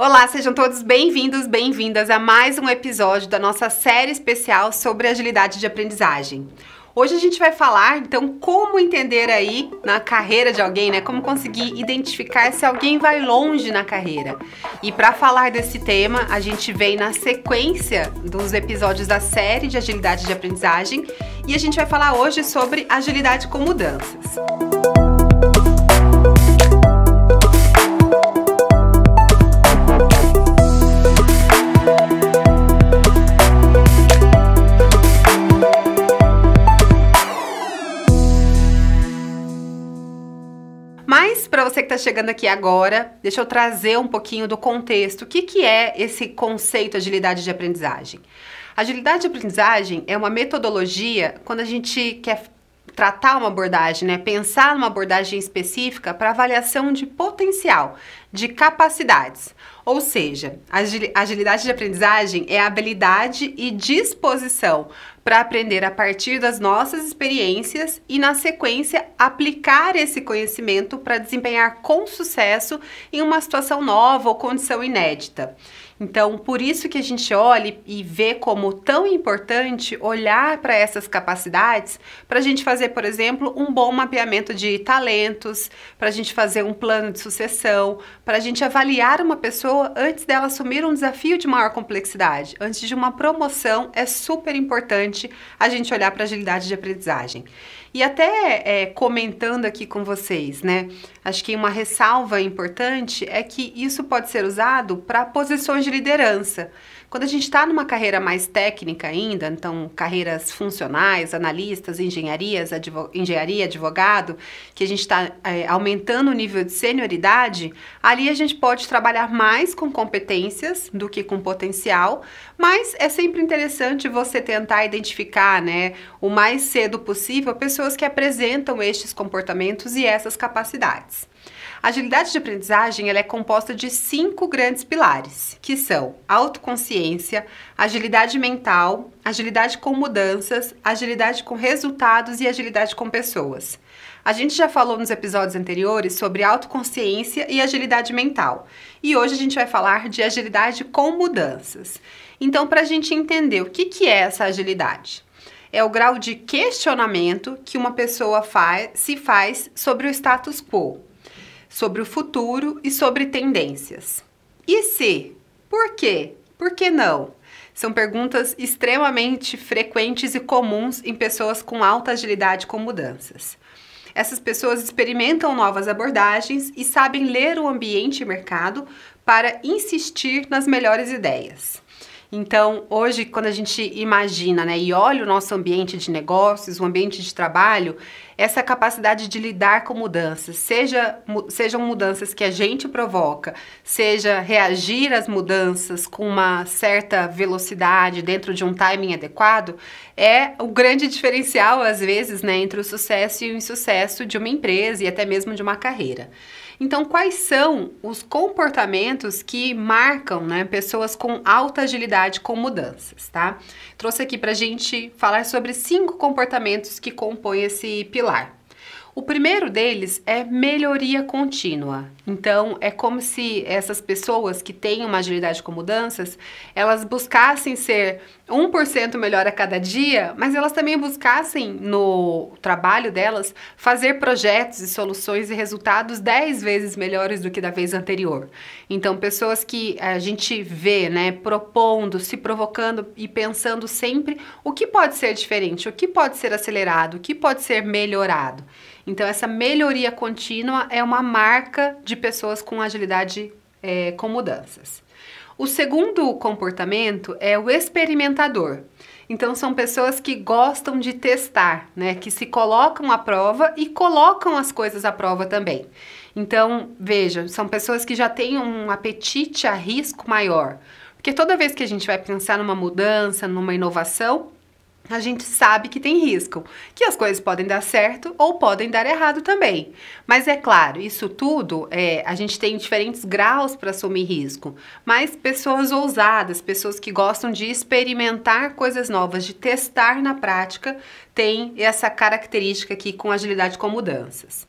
Olá, sejam todos bem-vindos, bem-vindas a mais um episódio da nossa série especial sobre agilidade de aprendizagem. Hoje a gente vai falar, então, como entender aí na carreira de alguém, né? Como conseguir identificar se alguém vai longe na carreira. E para falar desse tema, a gente vem na sequência dos episódios da série de agilidade de aprendizagem e a gente vai falar hoje sobre agilidade com mudanças. Música Mas, para você que está chegando aqui agora, deixa eu trazer um pouquinho do contexto. O que, que é esse conceito agilidade de aprendizagem? Agilidade de aprendizagem é uma metodologia quando a gente quer tratar uma abordagem, né? pensar numa abordagem específica para avaliação de potencial, de capacidades. Ou seja, agilidade de aprendizagem é a habilidade e disposição para aprender a partir das nossas experiências e, na sequência, aplicar esse conhecimento para desempenhar com sucesso em uma situação nova ou condição inédita. Então, por isso que a gente olha e vê como tão importante olhar para essas capacidades para a gente fazer, por exemplo, um bom mapeamento de talentos, para a gente fazer um plano de sucessão, para a gente avaliar uma pessoa antes dela assumir um desafio de maior complexidade, antes de uma promoção, é super importante a gente olhar para a agilidade de aprendizagem. E até é, comentando aqui com vocês, né? Acho que uma ressalva importante é que isso pode ser usado para posições de liderança. Quando a gente está numa carreira mais técnica ainda, então carreiras funcionais, analistas, engenharias, advo engenharia, advogado, que a gente está é, aumentando o nível de senioridade, ali a gente pode trabalhar mais com competências do que com potencial, mas é sempre interessante você tentar identificar, né, o mais cedo possível pessoas que apresentam estes comportamentos e essas capacidades. A agilidade de aprendizagem ela é composta de cinco grandes pilares, que são autoconsciência, agilidade mental, agilidade com mudanças, agilidade com resultados e agilidade com pessoas. A gente já falou nos episódios anteriores sobre autoconsciência e agilidade mental, e hoje a gente vai falar de agilidade com mudanças. Então, para a gente entender o que, que é essa agilidade, é o grau de questionamento que uma pessoa faz, se faz sobre o status quo sobre o futuro e sobre tendências. E se? Por quê? Por que não? São perguntas extremamente frequentes e comuns em pessoas com alta agilidade com mudanças. Essas pessoas experimentam novas abordagens e sabem ler o ambiente e mercado para insistir nas melhores ideias. Então, hoje, quando a gente imagina né, e olha o nosso ambiente de negócios, o ambiente de trabalho, essa capacidade de lidar com mudanças, seja, sejam mudanças que a gente provoca, seja reagir às mudanças com uma certa velocidade dentro de um timing adequado, é o grande diferencial, às vezes, né, entre o sucesso e o insucesso de uma empresa e até mesmo de uma carreira. Então, quais são os comportamentos que marcam né, pessoas com alta agilidade com mudanças, tá? Trouxe aqui para a gente falar sobre cinco comportamentos que compõem esse pilar o primeiro deles é melhoria contínua, então, é como se essas pessoas que têm uma agilidade com mudanças, elas buscassem ser 1% melhor a cada dia, mas elas também buscassem no trabalho delas fazer projetos e soluções e resultados 10 vezes melhores do que da vez anterior. Então, pessoas que a gente vê, né, propondo, se provocando e pensando sempre o que pode ser diferente, o que pode ser acelerado, o que pode ser melhorado. Então, essa melhoria contínua é uma marca de pessoas com agilidade é, com mudanças. O segundo comportamento é o experimentador. Então são pessoas que gostam de testar, né, que se colocam à prova e colocam as coisas à prova também. Então, veja, são pessoas que já têm um apetite a risco maior. Porque toda vez que a gente vai pensar numa mudança, numa inovação, a gente sabe que tem risco, que as coisas podem dar certo ou podem dar errado também. Mas é claro, isso tudo é, a gente tem diferentes graus para assumir risco. Mas pessoas ousadas, pessoas que gostam de experimentar coisas novas, de testar na prática, têm essa característica aqui com agilidade com mudanças.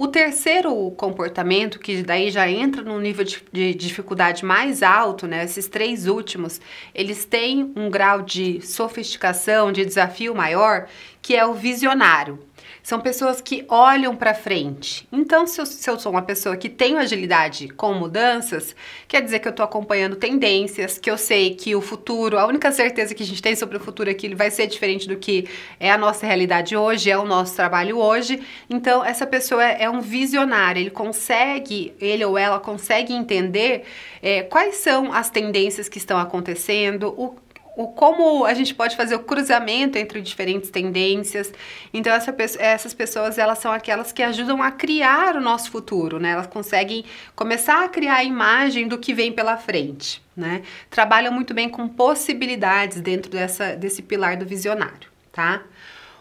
O terceiro comportamento, que daí já entra num nível de dificuldade mais alto, né? Esses três últimos, eles têm um grau de sofisticação, de desafio maior, que é o visionário. São pessoas que olham para frente. Então, se eu, se eu, sou uma pessoa que tem agilidade com mudanças, quer dizer que eu estou acompanhando tendências, que eu sei que o futuro, a única certeza que a gente tem sobre o futuro é que ele vai ser diferente do que é a nossa realidade hoje, é o nosso trabalho hoje. Então, essa pessoa é, é um visionário, ele consegue, ele ou ela consegue entender é, quais são as tendências que estão acontecendo, o o como a gente pode fazer o cruzamento entre diferentes tendências. Então essa, essas pessoas elas são aquelas que ajudam a criar o nosso futuro, né? Elas conseguem começar a criar a imagem do que vem pela frente, né? Trabalham muito bem com possibilidades dentro dessa, desse pilar do visionário, tá?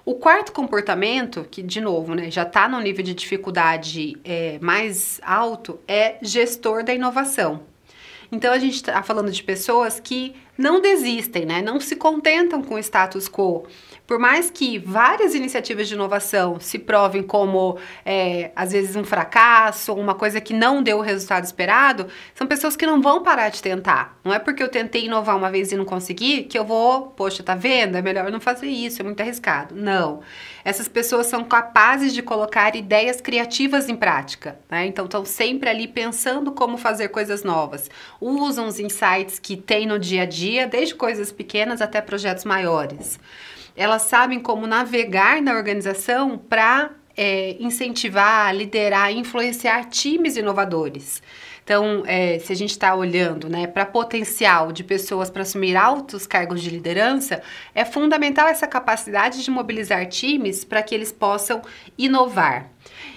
O quarto comportamento, que de novo, né, já está no nível de dificuldade é, mais alto, é gestor da inovação. Então a gente está falando de pessoas que não desistem, né? Não se contentam com o status quo. Por mais que várias iniciativas de inovação se provem como, é, às vezes, um fracasso, uma coisa que não deu o resultado esperado, são pessoas que não vão parar de tentar. Não é porque eu tentei inovar uma vez e não consegui que eu vou, poxa, tá vendo? É melhor não fazer isso, é muito arriscado. Não essas pessoas são capazes de colocar ideias criativas em prática, né? Então estão sempre ali pensando como fazer coisas novas. Usam os insights que têm no dia a dia, desde coisas pequenas até projetos maiores. Elas sabem como navegar na organização para é, eh, incentivar, liderar, influenciar times inovadores. Então, é, se a gente está olhando né, para potencial de pessoas para assumir altos cargos de liderança, é fundamental essa capacidade de mobilizar times para que eles possam inovar.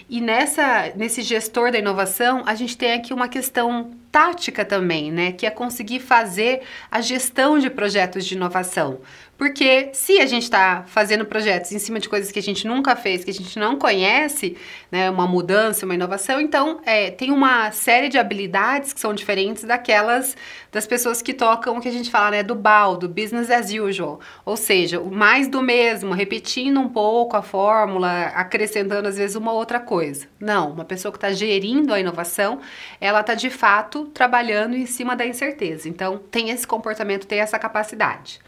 E nessa, nesse gestor da inovação, a gente tem aqui uma questão tática também, né? Que é conseguir fazer a gestão de projetos de inovação. Porque se a gente está fazendo projetos em cima de coisas que a gente nunca fez, que a gente não conhece, né, uma mudança, uma inovação, então é, tem uma série de habilidades que são diferentes daquelas das pessoas que tocam o que a gente fala, né, do BAL, do business as usual. Ou seja, o mais do mesmo, repetindo um pouco a fórmula, acrescentando às vezes uma outra coisa. Não, uma pessoa que está gerindo a inovação, ela está de fato trabalhando em cima da incerteza. Então, tem esse comportamento, tem essa capacidade.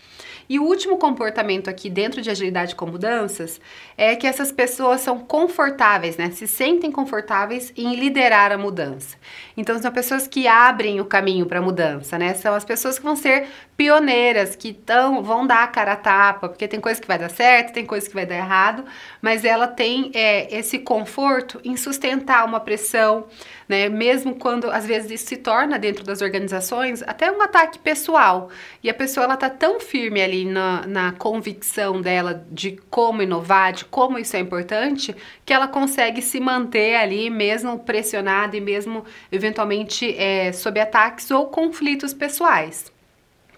E o último comportamento aqui dentro de agilidade com mudanças é que essas pessoas são confortáveis, né? Se sentem confortáveis em liderar a mudança. Então são pessoas que abrem o caminho para a mudança, né? São as pessoas que vão ser pioneiras, que tão, vão dar a cara a tapa, porque tem coisa que vai dar certo, tem coisa que vai dar errado, mas ela tem é, esse conforto em sustentar uma pressão, né? Mesmo quando às vezes isso se torna dentro das organizações até um ataque pessoal. E a pessoa ela tá tão firme ali na, na convicção dela de como inovar, de como isso é importante, que ela consegue se manter ali, mesmo pressionada e mesmo eventualmente é, sob ataques ou conflitos pessoais.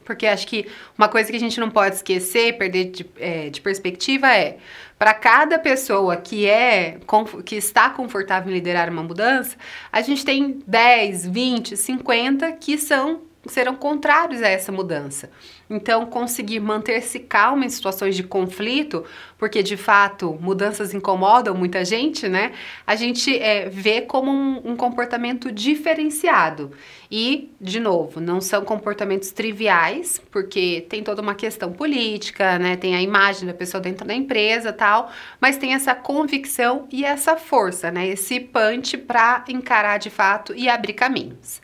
Porque acho que uma coisa que a gente não pode esquecer, perder de, é, de perspectiva é para cada pessoa que é que está confortável em liderar uma mudança, a gente tem 10, 20, 50 que são serão contrários a essa mudança. Então, conseguir manter-se calmo em situações de conflito, porque de fato mudanças incomodam muita gente, né? A gente é, vê como um, um comportamento diferenciado. E, de novo, não são comportamentos triviais, porque tem toda uma questão política, né? Tem a imagem da pessoa dentro da empresa tal, mas tem essa convicção e essa força, né? Esse punch para encarar de fato e abrir caminhos.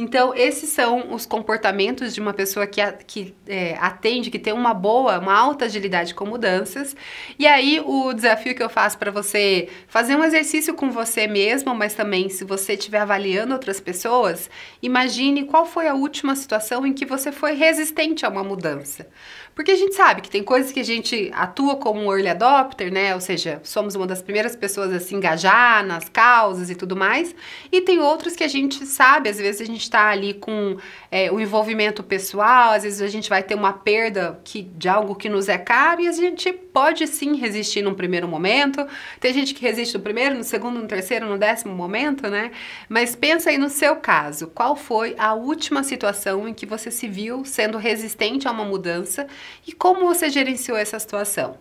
Então, esses são os comportamentos de uma pessoa que, a, que é, atende, que tem uma boa, uma alta agilidade com mudanças. E aí, o desafio que eu faço para você fazer um exercício com você mesmo, mas também se você estiver avaliando outras pessoas, imagine qual foi a última situação em que você foi resistente a uma mudança. Porque a gente sabe que tem coisas que a gente atua como um early adopter, né? Ou seja, somos uma das primeiras pessoas a se engajar nas causas e tudo mais. E tem outras que a gente sabe, às vezes a gente está ali com é, o envolvimento pessoal, às vezes a gente vai ter uma perda que, de algo que nos é caro e a gente pode sim resistir num primeiro momento. Tem gente que resiste no primeiro, no segundo, no terceiro, no décimo momento, né? Mas pensa aí no seu caso. Qual foi a última situação em que você se viu sendo resistente a uma mudança e como você gerenciou essa situação?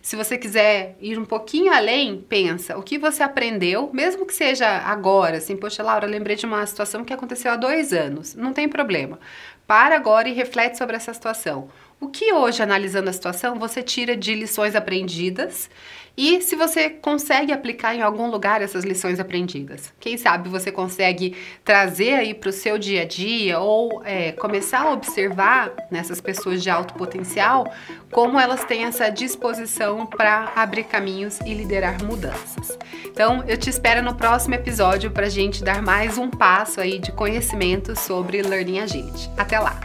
Se você quiser ir um pouquinho além, pensa o que você aprendeu, mesmo que seja agora, assim, poxa, Laura, lembrei de uma situação que aconteceu há dois anos. Não tem problema. Para agora e reflete sobre essa situação. O que hoje, analisando a situação, você tira de lições aprendidas e se você consegue aplicar em algum lugar essas lições aprendidas. Quem sabe você consegue trazer aí para o seu dia a dia ou é, começar a observar nessas pessoas de alto potencial como elas têm essa disposição para abrir caminhos e liderar mudanças. Então, eu te espero no próximo episódio para a gente dar mais um passo aí de conhecimento sobre Learning Agility. Até lá!